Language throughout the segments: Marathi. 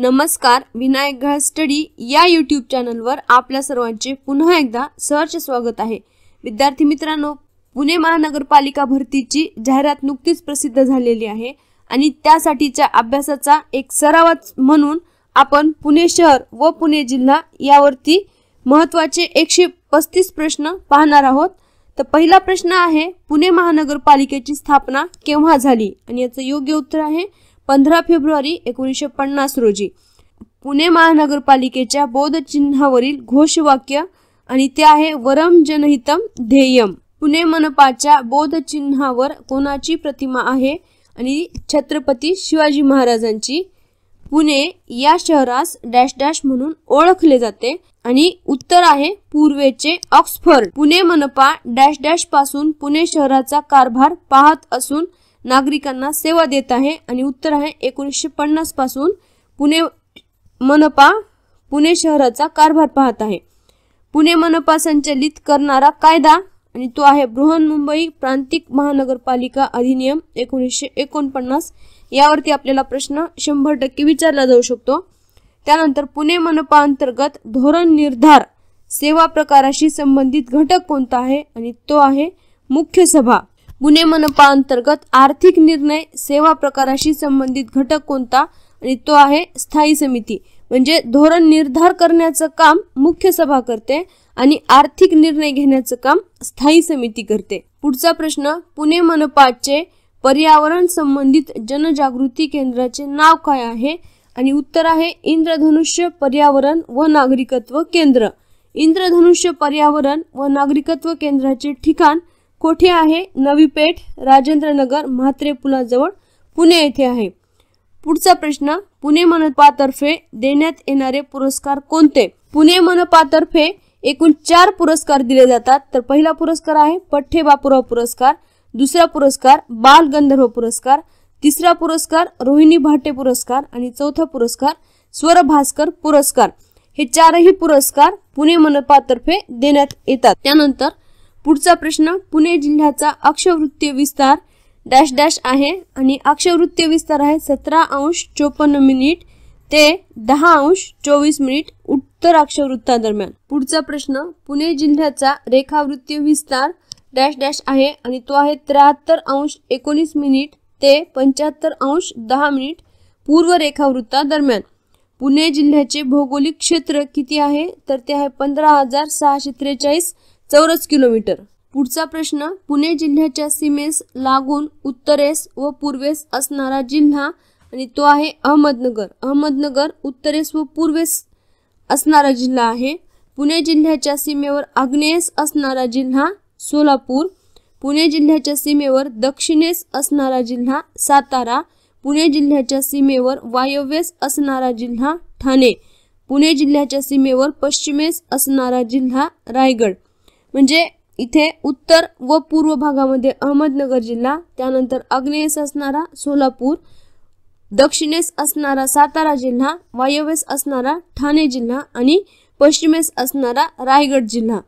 नमस्कार विनायक स्टडी या यूट्यूब चॅनलवर आपल्या सर्वांचे पुन्हा एकदा सहर्ष स्वागत आहे विद्यार्थी मित्रांनो पुणे महानगरपालिका भरतीची जाहिरात नुकतीच प्रसिद्ध झालेली आहे आणि त्यासाठीच्या अभ्यासाचा एक सराव म्हणून आपण पुणे शहर व पुणे जिल्हा यावरती महत्त्वाचे एकशे पस्तीस प्रश्न पाहणार आहोत तर पहिला प्रश्न आहे पुणे महानगरपालिकेची स्थापना केव्हा झाली आणि याचं योग्य उत्तर आहे पंधरा फेब्रुवारी एकोणीसशे पन्नास रोजी पुणे महानगरपालिकेच्या बोधचिन्हावरील घोषवाक्य आणि ते आहे वरम जनहितम ध्येयम पुणे मनपाच्या बोधचिन्हावर कोणाची प्रतिमा आहे आणि छत्रपती शिवाजी महाराजांची पुणे या शहरास डॅश डॅश म्हणून ओळखले जाते आणि उत्तर आहे पूर्वेचे ऑक्सफर्ड पुणे मनपा डॅश डॅश पासून पुणे शहराचा कारभार पाहत असून नागरिकांना सेवा देत आहे आणि उत्तर आहे एकोणीसशे पन्नास पासून पुणे मनपा पुणे शहराचा कारभार पाहत आहे पुणे मनपा संचलित करणारा कायदा आणि तो आहे बृहन्मुंबई प्रांतिक महानगरपालिका अधिनियम एकोणीसशे एकोणपन्नास यावरती आपल्याला प्रश्न शंभर टक्के विचारला जाऊ शकतो त्यानंतर पुणे मनपा अंतर्गत धोरण निर्धार सेवा प्रकाराशी संबंधित घटक कोणता आहे आणि तो आहे मुख्य सभा गुन्हे मनपा अंतर्गत आर्थिक निर्णय सेवा प्रकाराशी संबंधित घटक कोणता आणि तो आहे स्थायी समिती म्हणजे धोरण निर्धार करण्याचं काम मुख्य सभा करते आणि आर्थिक निर्णय घेण्याचं काम स्थायी समिती करते पुढचा प्रश्न पुणे मनपाचे पर्यावरण संबंधित जनजागृती केंद्राचे नाव काय आहे आणि उत्तर आहे इंद्रधनुष्य पर्यावरण व नागरिकत्व केंद्र इंद्रधनुष्य पर्यावरण व नागरिकत्व केंद्राचे ठिकाण कोठे आहे नवी पेठ राजेंद्रनगर म्हात्रे पुलाजवळ पुणे येथे आहे पुढचा प्रश्न पुणे मनपातर्फे देण्यात येणारे पुरस्कार कोणते पुणे मनपातर्फे एकूण चार पुरस्कार दिले जातात तर पहिला पुरस्कार आहे पठ्ठे बापूराव पुरस्कार दुसरा पुरस्कार बाल गंधर्व पुरस्कार तिसरा पुरस्कार रोहिणी भाटे पुरस्कार आणि चौथा पुरस्कार स्वर भास्कर पुरस्कार हे चारही पुरस्कार पुणे मनपातर्फे देण्यात येतात त्यानंतर पुढचा प्रश्न पुणे जिल्ह्याचा अक्षवृत्तीय विस्तार डॅश डॅश आहे आणि अक्षवृत्तीय विस्तार आहे सतरा अंश चोपन्न मिनिट ते दहा अंश चोवीस मिनिट उत्तर दरम्यान पुढचा प्रश्न पुणे जिल्ह्याचा रेखावृत्तीय विस्तार डॅश डॅश आहे आणि तो आहे त्र्याहत्तर अंश एकोणीस मिनिट ते पंच्याहत्तर अंश दहा मिनिट पूर्व दरम्यान पुणे जिल्ह्याचे भौगोलिक क्षेत्र किती आहे तर ते आहे पंधरा हजार सहाशे त्रेचाळीस चौरस किलोमीटर पुढचा प्रश्न पुणे जिल्ह्याच्या सीमेस लागून उत्तरेस व पूर्वेस असणारा जिल्हा आणि तो आहे अहमदनगर अहमदनगर उत्तरेस व पूर्वेस असणारा जिल्हा आहे पुणे जिल्ह्याच्या सीमेवर आग्नेयस असणारा जिल्हा सोलापूर पुणे जिल्ह्याच्या सीमेवर दक्षिणेस असणारा जिल्हा सातारा पुणे जिल्ह्याच्या सीमेवर वायव्येस असणारा जिल्हा ठाणे पुणे जिल्ह्याच्या सीमेवर पश्चिमेस असणारा जिल्हा रायगड म्हणजे इथे उत्तर व पूर्व भागामध्ये अहमदनगर जिल्हा त्यानंतर आग्नेयेस असणारा सोलापूर दक्षिणेस असणारा सातारा जिल्हा वायव्येस असणारा ठाणे जिल्हा आणि पश्चिमेस असणारा रायगड जिल्हा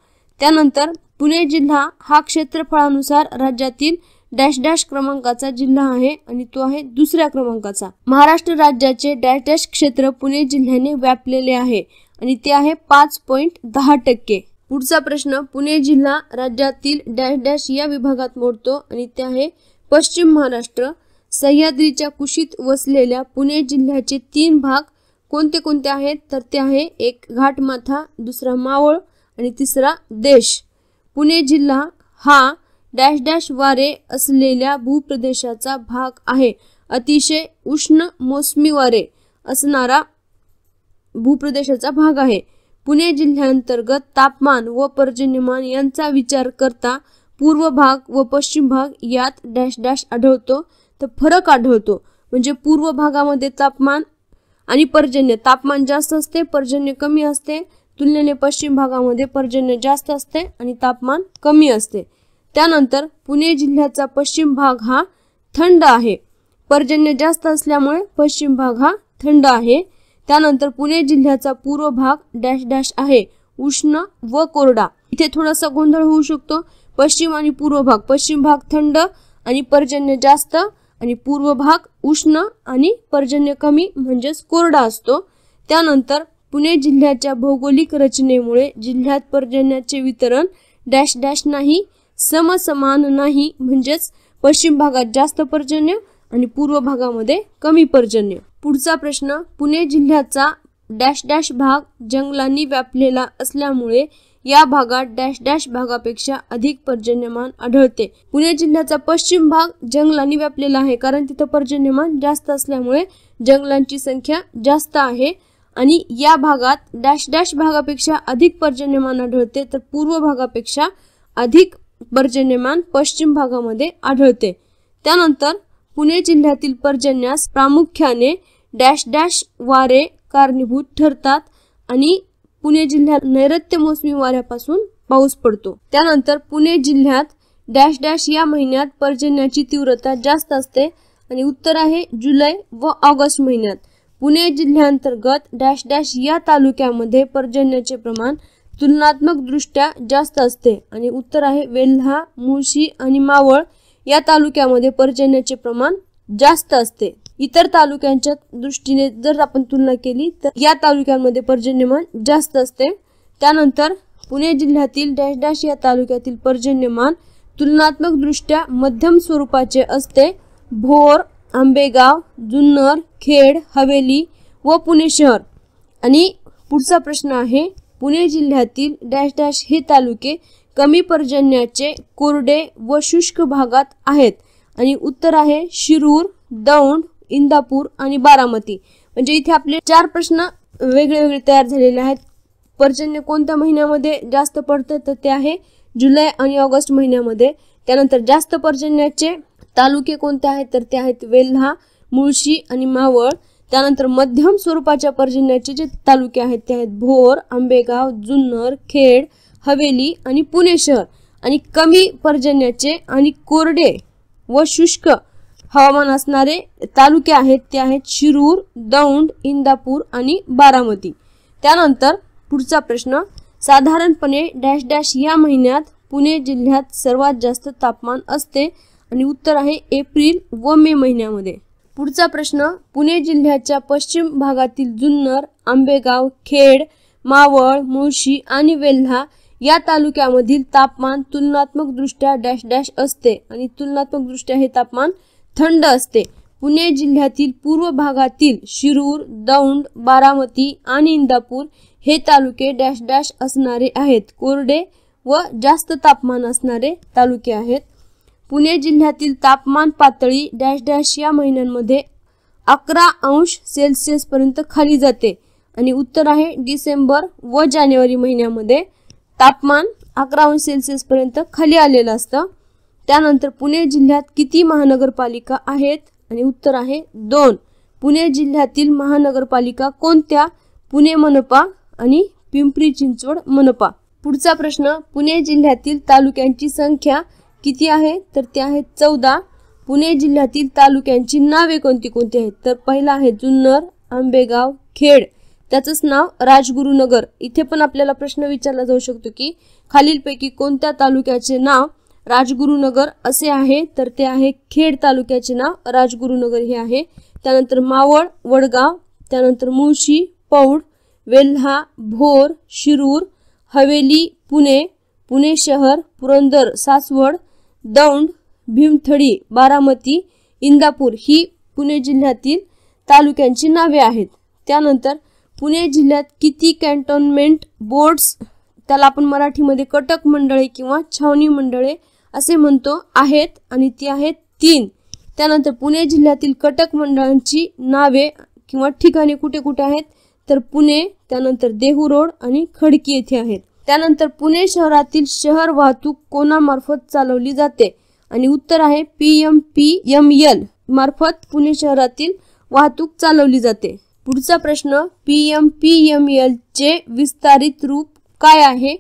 त्यानंतर पुणे जिल्हा हा क्षेत्रफळानुसार राज्यातील डॅश डॅश क्रमांकाचा जिल्हा आहे आणि तो आहे दुसऱ्या क्रमांकाचा महाराष्ट्र राज्याचे डॅश डॅश क्षेत्र पुणे जिल्ह्याने व्यापलेले आहे आणि ते आहे पाच पॉईंट दहा टक्के पुढचा प्रश्न पुणे जिल्हा राज्यातील डॅश डॅश या विभागात मोडतो आणि ते आहे पश्चिम महाराष्ट्र सह्याद्रीच्या कुशीत वसलेल्या पुणे जिल्ह्याचे तीन भाग कोणते कोणते आहेत तर ते आहे एक घाटमाथा दुसरा मावळ आणि तिसरा देश पुणे जिल्हा हा डॅश डॅश वारे असलेल्या भूप्रदेशाचा भाग आहे अतिशय उष्ण मोसमी वारे असणारा भूप्रदेशाचा भाग आहे पुणे जिल्ह्यांतर्गत तापमान व पर्जन्यमान यांचा विचार करता पूर्व भाग व पश्चिम भाग यात डॅश डॅश आढळतो तर फरक आढळतो म्हणजे पूर्व भागामध्ये तापमान आणि पर्जन्य तापमान जास्त असते पर्जन्य कमी असते तुलनेने पश्चिम भागामध्ये पर्जन्य जास्त असते आणि तापमान कमी असते त्यानंतर पुणे जिल्ह्याचा पश्चिम भाग हा थंड आहे पर्जन्य जास्त असल्यामुळे पश्चिम भाग हा थंड आहे त्यानंतर पुणे जिल्ह्याचा पूर्व भाग डॅश डॅश आहे उष्ण व कोरडा इथे थोडासा गोंधळ होऊ शकतो पश्चिम आणि पूर्व भाग पश्चिम भाग थंड आणि पर्जन्य जास्त आणि पूर्व भाग उष्ण आणि पर्जन्य कमी म्हणजेच कोरडा असतो त्यानंतर पुणे जिल्ह्याच्या भौगोलिक रचनेमुळे जिल्ह्यात पर्जन्याचे वितरण डॅश डॅश नाही समसमान नाही म्हणजेच पश्चिम भागात जास्त पर्जन्य आणि पूर्व भागामध्ये कमी पर्जन्य पुढचा प्रश्न पुणे जिल्ह्याचा डॅश डॅश भाग जंगलांनी व्यापलेला असल्यामुळे या भागात डॅश डॅश भागापेक्षा अधिक पर्जन्यमान आढळते पुणे जिल्ह्याचा पश्चिम भाग जंगलांनी व्यापलेला आहे कारण तिथं पर्जन्यमान जास्त असल्यामुळे जंगलांची संख्या जास्त आहे आणि या भागात डॅश डॅश भागापेक्षा अधिक पर्जन्यमान आढळते तर पूर्व भागापेक्षा अधिक पर्जन्यमान पश्चिम भागामध्ये आढळते त्यानंतर पुणे जिल्ह्यातील पर्जन्यास प्रामुख्याने डॅश डॅश वारे कारणीभूत ठरतात आणि पुणे जिल्ह्यात नैऋत्य मोसमी वाऱ्यापासून पाऊस पडतो त्यानंतर पुणे जिल्ह्यात डॅश डॅश या महिन्यात पर्जन्याची तीव्रता जास्त असते आणि उत्तर आहे जुलै व ऑगस्ट महिन्यात पुणे जिल्ह्यांतर्गत डॅश डॅश या तालुक्यामध्ये पर्जन्याचे प्रमाण तुलनात्मकदृष्ट्या जास्त असते आणि उत्तर आहे वेल्हा मुळशी आणि मावळ या तालुक्यामध्ये पर्जन्याचे प्रमाण जास्त असते इतर तालुक्यांच्या दृष्टीने जर आपण तुलना केली तर या तालुक्यांमध्ये पर्जन्यमान जास्त असते त्यानंतर पुणे जिल्ह्यातील डॅश डॅश या तालुक्यातील पर्जन्यमान तुलनात्मक दृष्ट्या मध्यम स्वरूपाचे असते भोर आंबेगाव जुन्नर खेड हवेली व पुणे शहर आणि पुढचा प्रश्न आहे पुणे जिल्ह्यातील डॅश डॅश हे तालुके कमी पर्जन्याचे कोरडे व शुष्क भागात आहेत आणि उत्तर आहे शिरूर दौंड इंदापूर आणि बारामती म्हणजे इथे आपले चार प्रश्न वेगळे वेगळे तयार झालेले आहेत पर्जन्य कोणत्या महिन्यामध्ये जास्त पडतं तर ते आहे जुलै आणि ऑगस्ट महिन्यामध्ये त्यानंतर जास्त पर्जन्याचे तालुके कोणते आहेत तर ते आहेत वेल्हा मुळशी आणि मावळ त्यानंतर मध्यम स्वरूपाच्या पर्जन्याचे जे तालुके आहेत ते आहेत भोर आंबेगाव जुन्नर खेड हवेली आणि पुणे शहर आणि कमी पर्जन्याचे आणि कोरडे व शुष्क हवामान असणारे तालुके आहेत ते आहेत शिरूर दौंड इंदापूर आणि बारामती त्यानंतर पुढचा प्रश्न साधारणपणे डॅश डॅश या महिन्यात पुणे जिल्ह्यात सर्वात जास्त तापमान असते आणि उत्तर आहे एप्रिल व मे महिन्यामध्ये पुढचा प्रश्न पुणे जिल्ह्याच्या पश्चिम भागातील जुन्नर आंबेगाव खेड मावळ मुळशी आणि वेल्हा या तालुक्यामधील तापमान तुलनात्मकदृष्ट्या डॅश डॅश असते आणि तुलनात्मकदृष्ट्या हे तापमान थंड असते पुणे जिल्ह्यातील पूर्व भागातील शिरूर दौंड बारामती आणि इंदापूर हे तालुके डॅश डॅश असणारे आहेत कोरडे व जास्त तापमान असणारे तालुके आहेत पुणे जिल्ह्यातील तापमान पातळी डॅश डॅश या महिन्यांमध्ये अकरा अंश सेल्सिअसपर्यंत खाली जाते आणि उत्तर आहे डिसेंबर व जानेवारी महिन्यामध्ये तापमान अकरा अंश सेल्सिअस पर्यंत खाली आलेलं असतं त्यानंतर पुणे जिल्ह्यात किती महानगरपालिका आहेत आणि उत्तर आहे दोन पुणे जिल्ह्यातील महानगरपालिका कोणत्या पुणे मनपा आणि पिंपरी चिंचवड मनपा पुढचा प्रश्न पुणे जिल्ह्यातील तालुक्यांची संख्या किती आहे तर ते आहे चौदा पुणे जिल्ह्यातील तालुक्यांची नावे कोणती कोणती आहेत तर पहिला आहे जुन्नर आंबेगाव खेड त्याचंच नाव राजगुरुनगर इथे पण आपल्याला प्रश्न विचारला जाऊ शकतो की खालीलपैकी कोणत्या तालुक्याचे नाव राजगुरुनगर असे आहे तर ते आहे खेड तालुक्याचे नाव राजगुरुनगर हे आहे त्यानंतर मावळ वडगाव त्यानंतर मुळशी पौड वेल्हा भोर शिरूर हवेली पुणे पुणे शहर पुरंदर सासवड दौंड भीमथडी बारामती इंदापूर ही पुणे जिल्ह्यातील तालुक्यांची नावे आहेत त्यानंतर पुणे जिल्ह्यात किती कॅन्टोनमेंट बोर्ड्स त्याला आपण मराठीमध्ये कटक मंडळे किंवा छावणी मंडळे असे म्हणतो आहेत आणि ती आहेत तीन त्यानंतर पुणे जिल्ह्यातील कटक मंडळांची नावे किंवा ठिकाणे कुठे कुठे आहेत तर पुणे त्यानंतर देहू रोड आणि खडकी येथे आहेत त्यानंतर पुणे शहरातील शहर वाहतूक कोणामार्फत चालवली जाते आणि उत्तर आहे P M P M L मार्फत पुणे शहरातील वाहतूक चालवली जाते पुढचा प्रश्न पी एम पी एम एलचे विस्तारित रूप काय आहे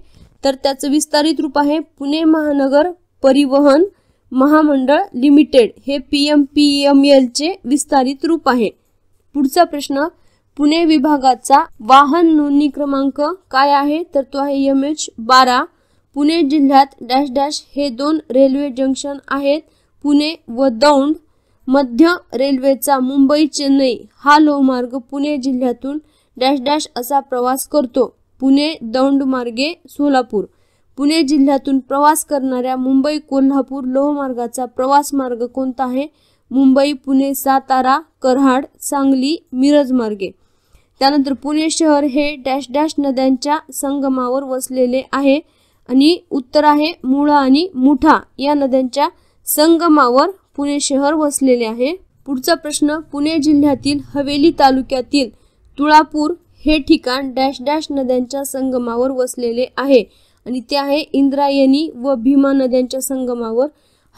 तर त्याचं विस्तारित रूप आहे पुणे महानगर परिवहन महामंडळ लिमिटेड हे पी एम पी एम एलचे विस्तारित रूप आहे पुढचा प्रश्न पुणे विभागाचा वाहन नोंदणी क्रमांक काय आहे तर तो आहे एम एच बारा पुणे जिल्ह्यात डॅश डॅश हे दोन रेल्वे जंक्शन आहेत पुणे व दौंड मध्य रेल्वेचा मुंबई चेन्नई हा लोहमार्ग पुणे जिल्ह्यातून डॅश डॅश असा प्रवास करतो पुणे दौंड मार्गे सोलापूर पुणे जिल्ह्यातून प्रवास करणाऱ्या मुंबई कोल्हापूर लोहमार्गाचा प्रवास मार्ग कोणता आहे मुंबई पुणे सातारा कराड सांगली मिरज मार्गे त्यानंतर पुणे शहर हे डॅश डॅश नद्यांच्या संगमावर वसलेले आहे आणि उत्तर आहे मुळा आणि मुठा या नद्यांच्या संगमावर पुणे शहर वसलेले आहे पुढचा प्रश्न पुणे जिल्ह्यातील हवेली तालुक्यातील तुळापूर हे ठिकाण डॅश डॅश नद्यांच्या संगमावर वसलेले आहे आणि ते आहे इंद्रायणी व भीमा नद्यांच्या संगमावर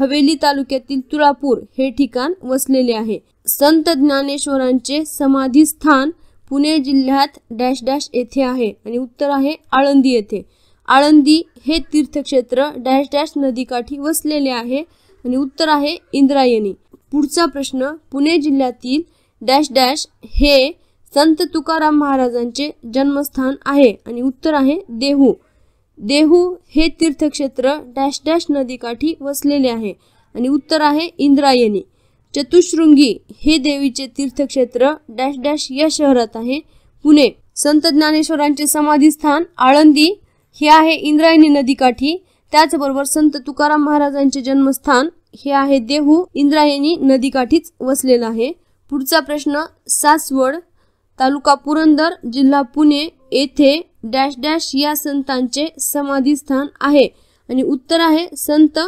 हवेली तालुक्यातील तुळापूर हे ठिकाण वसलेले आहे संत ज्ञानेश्वरांचे समाधी स्थान पुणे जिल्ह्यात डॅश डॅश येथे आहे आणि उत्तर आहे आळंदी येथे आळंदी हे तीर्थक्षेत्र डॅश डॅश नदीकाठी वसलेले आहे आणि उत्तर आहे इंद्रायणी पुढचा प्रश्न पुणे जिल्ह्यातील डॅश डॅश हे संत तुकाराम महाराजांचे जन्मस्थान आहे आणि उत्तर आहे देहू देहू हे तीर्थक्षेत्र डॅश डॅश नदीकाठी वसलेले आहे आणि उत्तर आहे इंद्रायणी चतुशृंगी हे देवीचे तीर्थक्षेत्र डॅश डॅश या शहरात आहे पुणे संत ज्ञानेश्वरांचे समाधीस्थान आळंदी हे आहे इंद्रायणी नदीकाठी त्याचबरोबर संत तुकाराम महाराजांचे जन्मस्थान हे आहे देहू इंद्रायणी नदीकाठीच वसलेलं आहे पुढचा प्रश्न सासवड तालुका पुरंदर जिल्हा पुणे येथे डॅश डॅश या संतांचे समाधी स्थान आहे आणि उत्तर आहे संत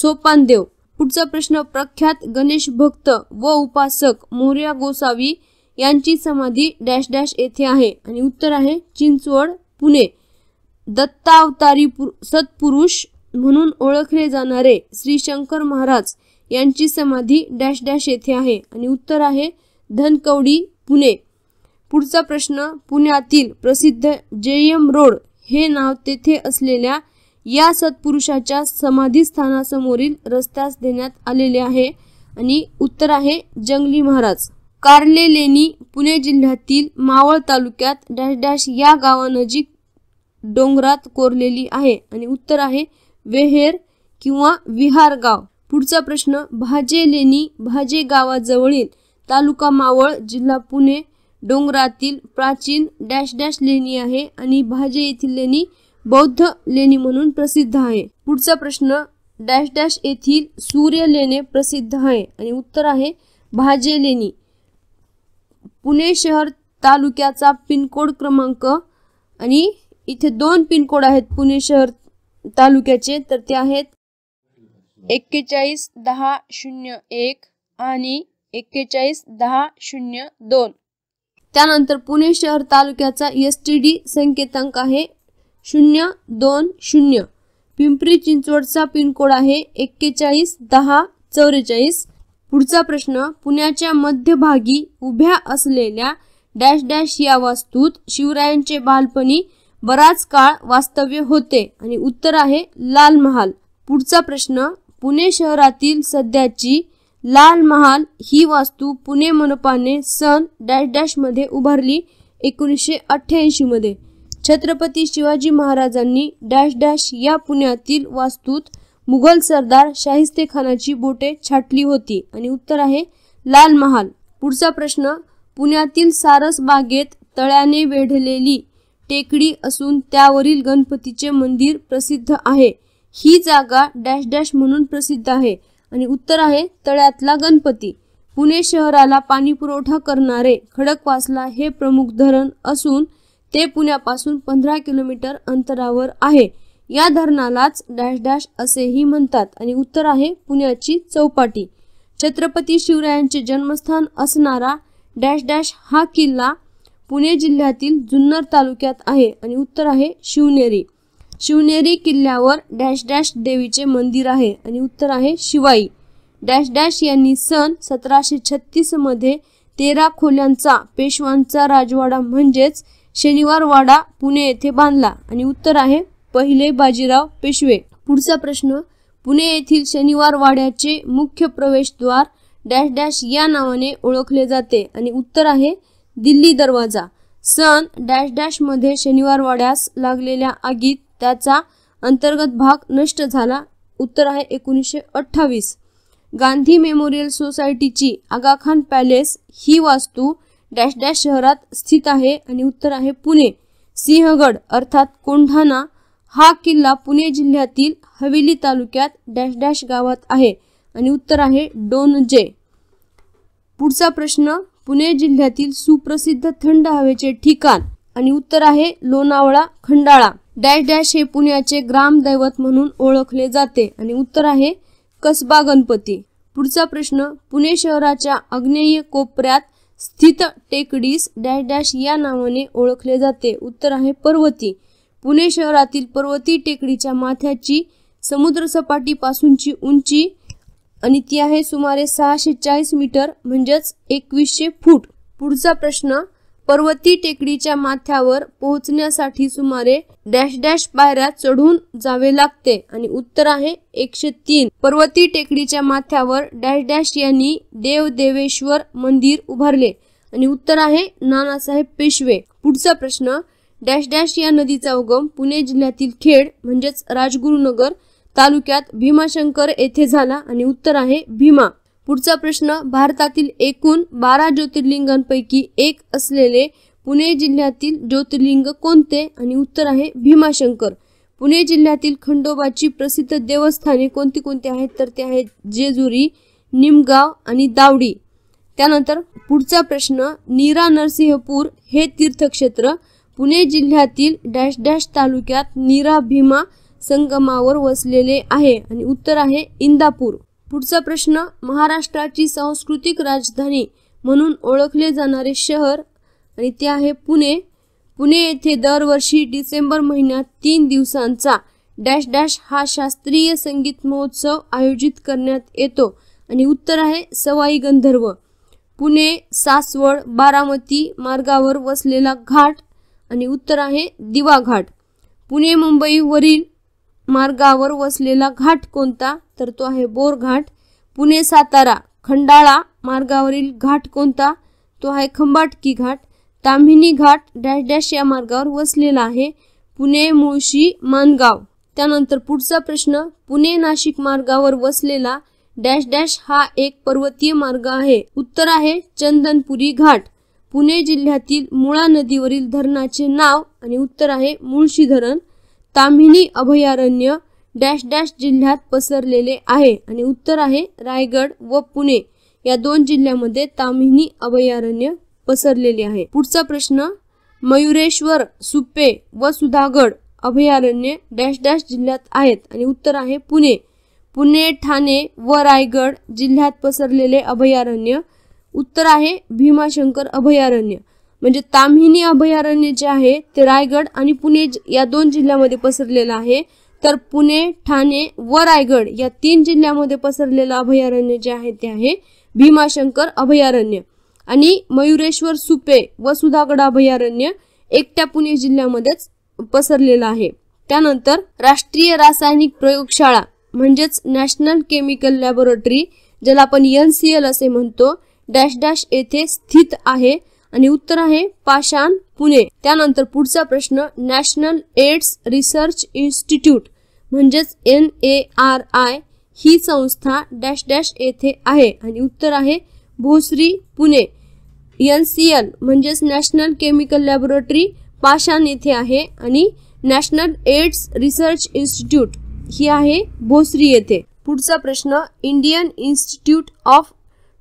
सोपानदेव पुढचा प्रश्न प्रख्यात गणेश भक्त व उपासक मोर्या गोसावी यांची समाधी डॅश डॅश येथे आहे आणि उत्तर आहे चिंचवड पुणे दत्तावतारी सत्पुरुष म्हणून ओळखले जाणारे श्री शंकर महाराज यांची समाधी डॅश डॅश येथे आहे आणि उत्तर आहे धनकवडी पुणे पुढचा प्रश्न पुण्यातील प्रसिद्ध एम रोड हे नाव तेथे असलेल्या या सत्पुरुषाच्या समाधीस्थानासमोरील रस्त्यास देण्यात आलेले आहे आणि उत्तर आहे जंगली महाराज कार्ले लेणी पुणे जिल्ह्यातील मावळ तालुक्यात डॅश डॅश या गावानजीक डोंगरात कोरलेली आहे आणि उत्तर आहे वेहेर किंवा विहार गाव पुढचा प्रश्न भाजे लेणी भाजे गावाजवळील तालुका मावळ जिल्हा पुणे डोंगरातील प्राचीन डॅश डॅश लेणी आहे आणि भाजे येथील लेणी बौद्ध लेणी म्हणून प्रसिद्ध आहे पुढचा प्रश्न डॅश डॅश येथील सूर्य लेणे प्रसिद्ध आहे आणि उत्तर आहे भाजे लेणी पुणे शहर तालुक्याचा पिनकोड क्रमांक आणि इथे दोन पिनकोड आहेत पुणे शहर तालुक्याचे तर ते आहेत एक्केचाळीस दहा शून्य एक आणि एक्केचाळीस दहा शून्य दोन त्यानंतर पुणे शहर तालुक्याचा एस टी डी संकेतांक आहे शून्य दोन शून्य पिंपरी चिंचवडचा पिनकोड आहे एक्केचाळीस दहा चौवेचाळीस पुढचा प्रश्न पुण्याच्या मध्यभागी उभ्या असलेल्या डॅश डॅश या वास्तूत शिवरायांचे बालपणी बराच काळ वास्तव्य होते आणि उत्तर आहे लाल महाल पुढचा प्रश्न पुणे शहरातील सध्याची लाल महाल ही वास्तू पुणे मनपाने सन डॅश डॅश मध्ये उभारली एकोणीसशे अठ्ठ्याऐंशी मध्ये छत्रपती शिवाजी महाराजांनी डॅश डॅश या पुण्यातील वास्तूत मुघल सरदार शाहिस्ते खानाची बोटे छाटली होती आणि उत्तर आहे लाल महाल पुढचा प्रश्न पुण्यातील सारस बागेत तळ्याने वेढलेली टेकडी असून त्यावरील गणपतीचे मंदिर प्रसिद्ध आहे ही जागा डॅश डॅश म्हणून प्रसिद्ध आहे आणि उत्तर आहे तळ्यातला गणपती पुणे शहराला पाणी पुरवठा करणारे खडकवासला हे प्रमुख धरण असून ते पुण्यापासून पंधरा किलोमीटर अंतरावर आहे या धरणालाच डॅश डॅश असेही म्हणतात आणि उत्तर आहे पुण्याची चौपाटी छत्रपती शिवरायांचे जन्मस्थान असणारा डॅश डॅश हा किल्ला पुणे जिल्ह्यातील जुन्नर तालुक्यात आहे आणि उत्तर आहे शिवनेरी शिवनेरी किल्ल्यावर डॅश डॅश देवीचे मंदिर आहे आणि उत्तर आहे शिवाई डॅश डॅश यांनी सन सतराशे छत्तीसमध्ये तेरा खोल्यांचा पेशवांचा राजवाडा म्हणजेच शनिवारवाडा पुणे येथे बांधला आणि उत्तर आहे पहिले बाजीराव पेशवे पुढचा प्रश्न पुणे येथील शनिवारवाड्याचे मुख्य प्रवेशद्वार डॅश डॅश या नावाने ओळखले जाते आणि उत्तर आहे दिल्ली दरवाजा सन डॅश डॅशमध्ये शनिवारवाड्यास लागलेल्या आगीत त्याचा अंतर्गत भाग नष्ट झाला उत्तर आहे एकोणीसशे अठ्ठावीस गांधी मेमोरियल सोसायटीची आगाखान पॅलेस ही वास्तू डॅश डॅश शहरात स्थित आहे आणि उत्तर आहे पुणे सिंहगड अर्थात कोंढाणा हा किल्ला पुणे जिल्ह्यातील हवेली तालुक्यात डॅश डॅश गावात आहे आणि उत्तर आहे डोनजे पुढचा प्रश्न पुणे जिल्ह्यातील सुप्रसिद्ध थंड हवेचे ठिकाण आणि उत्तर आहे लोणावळा खंडाळा डॅश डॅश हे पुण्याचे ग्रामदैवत म्हणून ओळखले जाते आणि उत्तर आहे कसबा गणपती पुढचा प्रश्न पुणे शहराच्या आग्नेय कोपऱ्यात स्थित टेकडीस डॅश डॅश या नावाने ओळखले जाते उत्तर आहे पर्वती पुणे शहरातील पर्वती टेकडीच्या माथ्याची समुद्रसपाटीपासूनची उंची आणि ती आहे सुमारे सहाशे चाळीस मीटर म्हणजेच एकवीसशे फूट पुढचा प्रश्न पर्वती टेकडीच्या माथ्यावर पोहोचण्यासाठी सुमारे डॅश डॅश पायऱ्या चढून जावे लागते आणि उत्तर आहे एकशे तीन पर्वती टेकडीच्या माथ्यावर डॅश डॅश यांनी देव देवेश्वर मंदिर उभारले आणि उत्तर आहे नानासाहेब पेशवे पुढचा प्रश्न डॅश डॅश या नदीचा उगम पुणे जिल्ह्यातील खेड म्हणजेच राजगुरुनगर तालुक्यात भीमाशंकर येथे झाला आणि उत्तर आहे भीमा पुढचा प्रश्न भारतातील एकूण बारा ज्योतिर्लिंगांपैकी एक असलेले पुणे जिल्ह्यातील ज्योतिर्लिंग कोणते आणि उत्तर आहे भीमाशंकर पुणे जिल्ह्यातील खंडोबाची प्रसिद्ध देवस्थाने कोणती कोणती आहेत तर ते आहेत जेजुरी निमगाव आणि दावडी त्यानंतर पुढचा प्रश्न नीरा नरसिंहपूर हे तीर्थक्षेत्र पुणे जिल्ह्यातील डॅश डॅश तालुक्यात नीरा भीमा संगमावर वसलेले आहे आणि उत्तर आहे इंदापूर पुढचा प्रश्न महाराष्ट्राची सांस्कृतिक राजधानी म्हणून ओळखले जाणारे शहर आणि ते आहे पुणे पुणे येथे दरवर्षी डिसेंबर महिन्यात तीन दिवसांचा डॅश डॅश हा शास्त्रीय संगीत महोत्सव आयोजित करण्यात येतो आणि उत्तर आहे सवाई गंधर्व पुणे सासवड बारामती मार्गावर वसलेला घाट आणि उत्तर आहे दिवा घाट पुणे मुंबईवरील मार्गावर वसलेला घाट कोणता तर तो आहे बोर घाट पुणे सातारा खंडाळा मार्गावरील घाट कोणता तो आहे खंबाटकी घाट तांभिनी घाट डॅश डॅश या मार्गावर वसलेला आहे पुणे मुळशी मानगाव त्यानंतर पुढचा प्रश्न पुणे नाशिक मार्गावर वसलेला डॅश डॅश हा एक पर्वतीय मार्ग आहे उत्तर आहे चंदनपुरी घाट पुणे जिल्ह्यातील मुळा नदीवरील धरणाचे नाव आणि उत्तर आहे मुळशी धरण तामिनी अभयारण्य डॅश डॅश जिल्ह्यात पसरलेले आहे आणि उत्तर आहे रायगड व पुणे या दोन जिल्ह्यामध्ये तामिनी अभयारण्य पसरलेले आहे पुढचा प्रश्न मयुरेश्वर सुप्पे व सुधागड अभयारण्य डॅश डॅश जिल्ह्यात आहेत आणि उत्तर आहे पुणे पुणे ठाणे व रायगड जिल्ह्यात पसरलेले अभयारण्य उत्तर आहे भीमाशंकर अभयारण्य म्हणजे ताम्हिणी अभयारण्य जे आहे ते रायगड आणि पुणे या दोन जिल्ह्यामध्ये पसरलेलं आहे तर पुणे ठाणे व रायगड या तीन जिल्ह्यामध्ये पसरलेलं अभयारण्य जे आहे ते आहे भीमाशंकर अभयारण्य आणि मयुरेश्वर सुपे व सुधागड अभयारण्य एकट्या पुणे जिल्ह्यामध्येच पसरलेलं आहे त्यानंतर राष्ट्रीय रासायनिक प्रयोगशाळा म्हणजेच नॅशनल केमिकल लॅबोरेटरी ज्याला आपण एन सी एल असे म्हणतो डॅश डॅश येथे स्थित आहे आणि उत्तर आहे पाषाण पुणे त्यानंतर पुढचा प्रश्न नॅशनल एड्स रिसर्च इन्स्टिट्यूट म्हणजेच एन ए आर आय ही संस्था डॅश डॅश येथे आहे आणि उत्तर आहे Bhosari Pune N C L म्हणजेच नॅशनल केमिकल लॅबोरेटरी पाषाण येथे आहे आणि नॅशनल एड्स रिसर्च इन्स्टिट्यूट ही आहे भोसरी येथे पुढचा प्रश्न Indian Institute of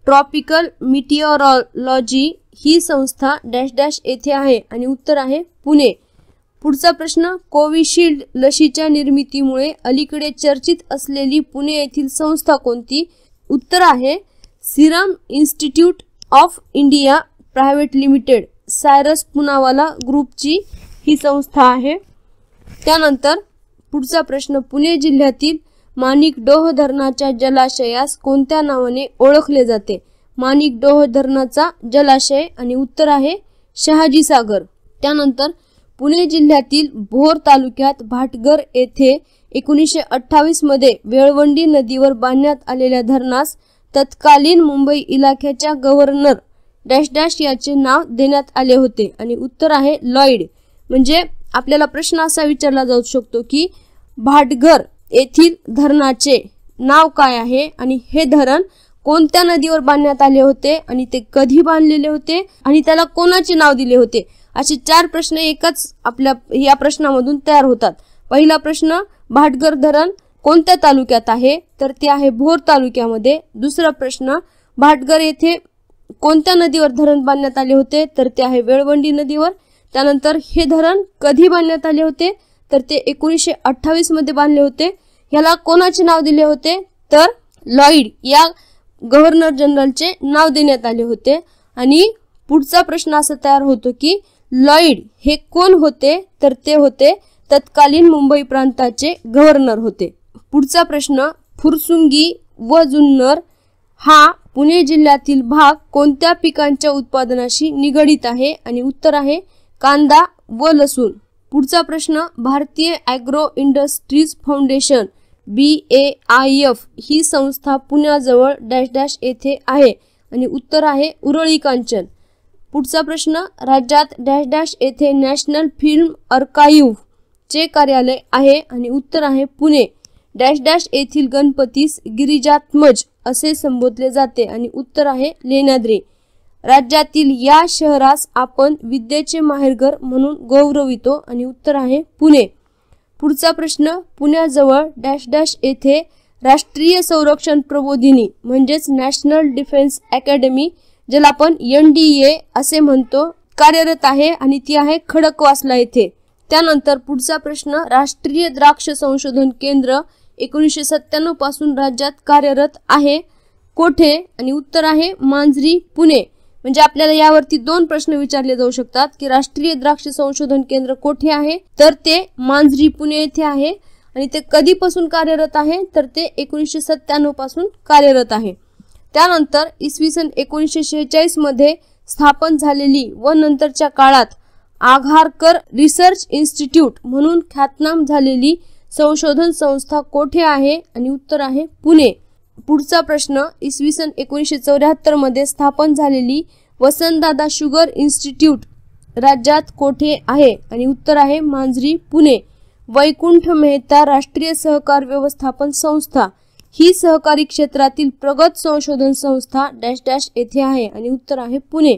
Tropical Meteorology ही संस्था डॅश डॅश येथे आहे आणि उत्तर आहे पुणे पुढचा प्रश्न कोविशिल्ड लशीच्या निर्मितीमुळे अलीकडे चर्चित असलेली पुणे येथील संस्था कोणती उत्तर आहे Serum Institute of India Private Limited Cyrus Poonawalla ग्रुपची ही संस्था आहे त्यानंतर पुढचा प्रश्न पुणे जिल्ह्यातील माणिक डोह धरणाच्या जलाशयास कोणत्या नावाने ओळखले जाते माणिकडोह धरणाचा जलाशय आणि उत्तर आहे शहाजी सागर त्यानंतर पुणे जिल्ह्यातील भोर तालुक्यात भाटघर येथे एकोणीसशे अठ्ठावीस मध्ये वेळवंडी नदीवर बांधण्यात आलेल्या धरणास तत्कालीन मुंबई इलाख्याच्या गव्हर्नर डॅश डॅश याचे नाव देण्यात आले होते आणि उत्तर आहे लॉइड म्हणजे आपल्याला प्रश्न असा विचारला जाऊ शकतो की भाटघर येथील धरणाचे नाव काय आहे आणि हे धरण कोणत्या नदीवर बांधण्यात आले होते आणि ते कधी बांधलेले होते आणि त्याला कोणाचे नाव दिले होते असे चार प्रश्न एकच आपल्या या प्रश्नामधून तयार होतात पहिला प्रश्न भाटगर धरण कोणत्या तालुक्यात आहे तर ते आहे भोर तालुक्यामध्ये दुसरा प्रश्न भाटगर येथे कोणत्या नदीवर धरण बांधण्यात आले होते तर ते आहे वेळवंडी नदीवर त्यानंतर हे धरण कधी बांधण्यात आले होते तर ते एकोणीसशे अठ्ठावीस मध्ये बांधले होते ह्याला कोणाचे नाव दिले होते तर लॉईड या गव्हर्नर जनरलचे नाव देण्यात आले होते आणि पुढचा प्रश्न असा तयार होतो की लॉइड हे कोण होते तर ते होते तत्कालीन मुंबई प्रांताचे गव्हर्नर होते पुढचा प्रश्न फुरसुंगी व जुन्नर हा पुणे जिल्ह्यातील भाग कोणत्या पिकांच्या उत्पादनाशी निगडित आहे आणि उत्तर आहे कांदा व लसूण पुढचा प्रश्न Bharatiya Agro Industries Foundation B A I F ही संस्था पुण्याजवळ डॅश डॅश येथे आहे आणि उत्तर आहे उरळी कांचन पुढचा प्रश्न राज्यात डॅश डॅश येथे नॅशनल फिल्म अर्काईव्ह चे कार्यालय आहे आणि उत्तर आहे पुणे डॅश डॅश येथील गणपतीस गिरिजात्मज असे संबोधले जाते आणि उत्तर आहे लेनाद्री राज्यातील या शहरास आपण विद्येचे माहेरघर म्हणून गौरवितो आणि उत्तर आहे पुणे पुढचा प्रश्न पुण्याजवळ डॅश डॅश येथे राष्ट्रीय संरक्षण प्रबोधिनी म्हणजेच नॅशनल डिफेन्स अकॅडमी ज्याला आपण एन डी ए असे म्हणतो कार्यरत आहे आणि ती आहे खडकवासला येथे त्यानंतर पुढचा प्रश्न राष्ट्रीय द्राक्ष संशोधन केंद्र एकोणीसशे सत्त्याण्णव पासून राज्यात कार्यरत आहे कोठे आणि उत्तर आहे मांजरी पुणे म्हणजे आपल्याला यावरती दोन प्रश्न विचारले जाऊ शकतात की राष्ट्रीय द्राक्ष संशोधन केंद्र कोठे आहे तर ते मांजरी पुणे येथे आहे आणि ते कधीपासून कार्यरत आहे तर ते एकोणीसशे सत्त्याण्णव पासून कार्यरत आहे त्यानंतर इसवी सन एकोणीसशे शेहेचाळीस मध्ये स्थापन झालेली व नंतरच्या काळात आघारकर रिसर्च इन्स्टिट्यूट म्हणून ख्यातनाम झालेली संशोधन संस्था कोठे आहे आणि उत्तर आहे पुणे पुढचा प्रश्न इसवी सन एकोणीसशे चौऱ्याहत्तरमध्ये स्थापन झालेली वसंतदादा शुगर इन्स्टिट्यूट राज्यात कोठे आहे आणि उत्तर आहे मांजरी पुणे वैकुंठ मेहता राष्ट्रीय सहकार व्यवस्थापन संस्था ही सहकारी क्षेत्रातील प्रगत संशोधन संस्था डॅश डॅश येथे आहे आणि उत्तर आहे पुणे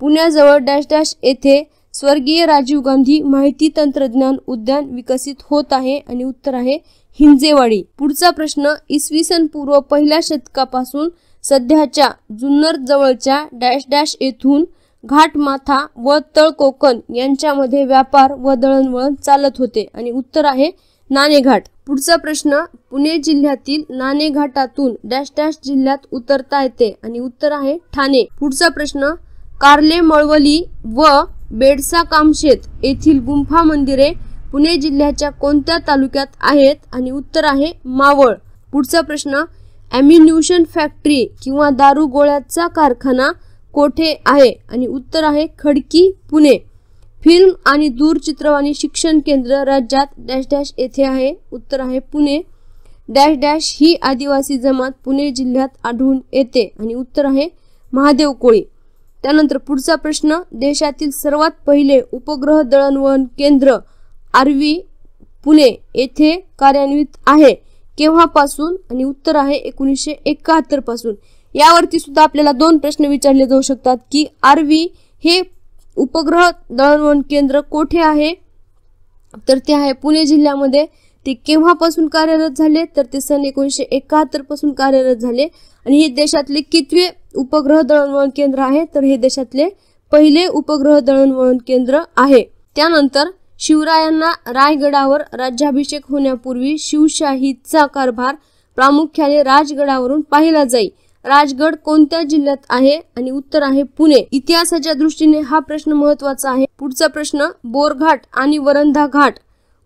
पुण्याजवळ डॅश डॅश येथे स्वर्गीय राजीव गांधी माहिती तंत्रज्ञान उद्यान विकसित होत आहे आणि उत्तर आहे हिंजेवाडी पुढचा प्रश्न इसवी सन पूर्व पहिल्या शतकापासून सध्याच्या जुन्नर जवळच्या डॅश डॅश येथून घाटमाथा व तळ कोकण यांच्यामध्ये व्यापार व दळणवळण चालत होते आणि उत्तर आहे नाणेघाट पुढचा प्रश्न पुणे जिल्ह्यातील नाणेघाटातून डॅश डॅश जिल्ह्यात उतरता येते आणि उत्तर आहे ठाणे पुढचा प्रश्न कार्ले मळवली व बेडसा कामशेत येथील गुंफा मंदिरे पुणे जिल्ह्याच्या कोणत्या तालुक्यात आहेत आणि उत्तर आहे मावळ पुढचा प्रश्न ॲम्युन्युशन फॅक्टरी किंवा दारू गोळ्याचा कारखाना कोठे आहे आणि उत्तर आहे खडकी पुणे फिल्म आणि दूरचित्रवाणी शिक्षण केंद्र राज्यात डॅश डॅश येथे आहे उत्तर आहे पुणे डॅश डॅश ही आदिवासी जमात पुणे जिल्ह्यात आढळून येते आणि उत्तर आहे महादेव कोळी त्यानंतर पुढचा प्रश्न देशातील सर्वात पहिले उपग्रह दळणवळण केंद्र आरवी पुणे येथे कार्यान्वित आहे केव्हापासून आणि उत्तर आहे एकोणीसशे एकाहत्तर पासून यावरती सुद्धा आपल्याला दोन प्रश्न विचारले जाऊ शकतात की आरवी हे उपग्रह दळणवळण केंद्र कोठे आहे तर ते आहे पुणे जिल्ह्यामध्ये ते केव्हापासून कार्यरत झाले तर ते सन एकोणीसशे एकाहत्तर पासून कार्यरत झाले आणि हे देशातले कितवे उपग्रह दळणवळण केंद्र आहे तर हे देशातले पहिले उपग्रह दळणवळण केंद्र आहे त्यानंतर शिवरायांना रायगडावर राज्याभिषेक होण्यापूर्वी शिवशाहीचा कारभार प्रामुख्याने राजगडावरून पाहिला जाई राजगड कोणत्या जिल्ह्यात आहे आणि उत्तर आहे पुणे इतिहासाच्या दृष्टीने हा प्रश्न महत्वाचा आहे पुढचा प्रश्न बोरघाट आणि वरंधा घाट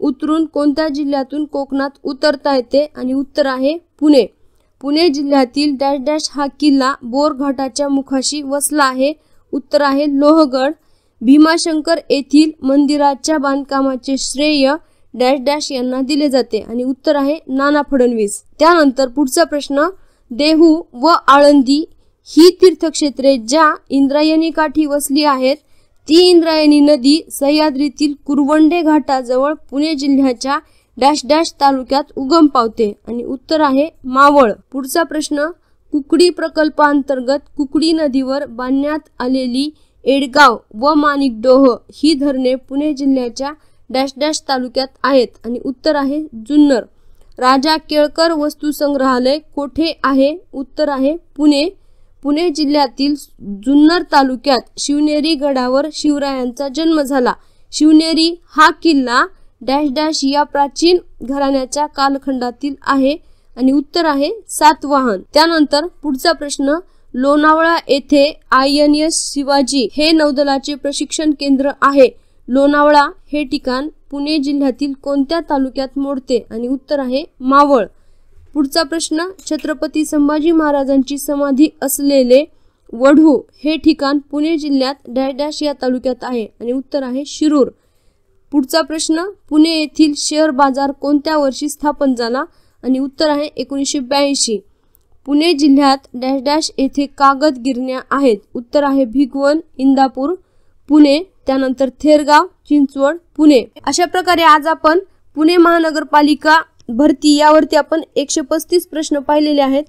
उतरून कोणत्या जिल्ह्यातून कोकणात उतरता येते आणि उत्तर आहे पुणे पुणे जिल्ह्यातील डॅश डॅश हा किल्ला बोरघाटाच्या मुखाशी वसला आहे उत्तर आहे लोहगड भीमाशंकर येथील मंदिराच्या बांधकामाचे श्रेय डॅश डॅश यांना दिले जाते आणि उत्तर आहे नाना फडणवीस त्यानंतर पुढचा प्रश्न देहू व आळंदी ही तीर्थक्षेत्रे ज्या इंद्रायणी काठी वसली आहेत ती इंद्रायणी नदी सह्याद्रीतील कुरवंडे घाटाजवळ पुणे जिल्ह्याच्या डॅश डॅश तालुक्यात उगम पावते आणि उत्तर आहे मावळ पुढचा प्रश्न कुकडी प्रकल्पांतर्गत कुकडी नदीवर बांधण्यात आलेली एडगाव व माणिकडोह ही धरणे पुणे जिल्ह्याच्या डॅश डॅश तालुक्यात आहेत आणि उत्तर आहे जुन्नर राजा केळकर वस्तू संग्रहालय कोठे आहे उत्तर आहे पुणे पुणे जिल्ह्यातील जुन्नर तालुक्यात शिवनेरी गडावर शिवरायांचा जन्म झाला शिवनेरी हा किल्ला डॅश डॅश या प्राचीन घराण्याच्या कालखंडातील आहे आणि उत्तर आहे सातवाहन त्यानंतर पुढचा प्रश्न लोणावळा येथे आय एन एस शिवाजी हे नौदलाचे प्रशिक्षण केंद्र आहे लोणावळा हे ठिकाण पुणे जिल्ह्यातील कोणत्या तालुक्यात मोडते आणि उत्तर आहे मावळ पुढचा प्रश्न छत्रपती संभाजी महाराजांची समाधी असलेले वढू हे ठिकाण पुणे जिल्ह्यात डॅश या तालुक्यात आहे आणि उत्तर आहे शिरूर पुढचा प्रश्न पुणे येथील शेअर बाजार कोणत्या वर्षी स्थापन झाला आणि उत्तर आहे एकोणीसशे ब्याऐंशी पुणे जिल्ह्यात डॅश डॅश येथे कागद गिरण्या आहेत उत्तर आहे भिगवण इंदापूर पुणे त्यानंतर थेरगाव चिंचवड पुणे अशा प्रकारे आज आपण पुणे महानगरपालिका भरती यावरती आपण एकशे पस्तीस प्रश्न पाहिलेले आहेत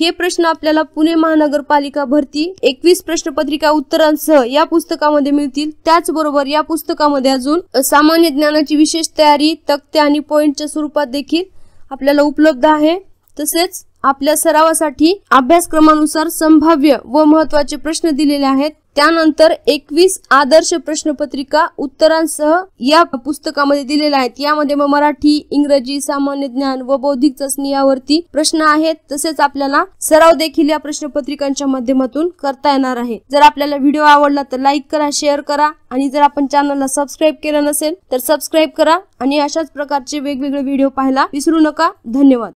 हे प्रश्न आपल्याला पुणे महानगरपालिका भरती एकवीस प्रश्नपत्रिका उत्तरांसह या पुस्तकामध्ये मिळतील त्याचबरोबर या पुस्तकामध्ये अजून सामान्य ज्ञानाची विशेष तयारी तक्ते आणि पॉइंटच्या स्वरूपात देखील आपल्याला उपलब्ध आहे तसेच आपल्या सरावासाठी अभ्यासक्रमानुसार संभाव्य व महत्वाचे प्रश्न दिलेले आहेत त्यानंतर एकवीस आदर्श प्रश्नपत्रिका उत्तरांसह या पुस्तकामध्ये दिलेल्या आहेत यामध्ये मग मराठी इंग्रजी सामान्य ज्ञान व बौद्धिक चाचणी यावरती प्रश्न आहेत तसेच आपल्याला सराव देखील या प्रश्नपत्रिकांच्या माध्यमातून करता येणार आहे जर आपल्याला व्हिडिओ आवडला तर लाईक करा शेअर करा आणि जर आपण चॅनलला सबस्क्राईब केलं नसेल तर सबस्क्राईब करा आणि अशाच प्रकारचे वेगवेगळे व्हिडिओ पाहायला विसरू नका धन्यवाद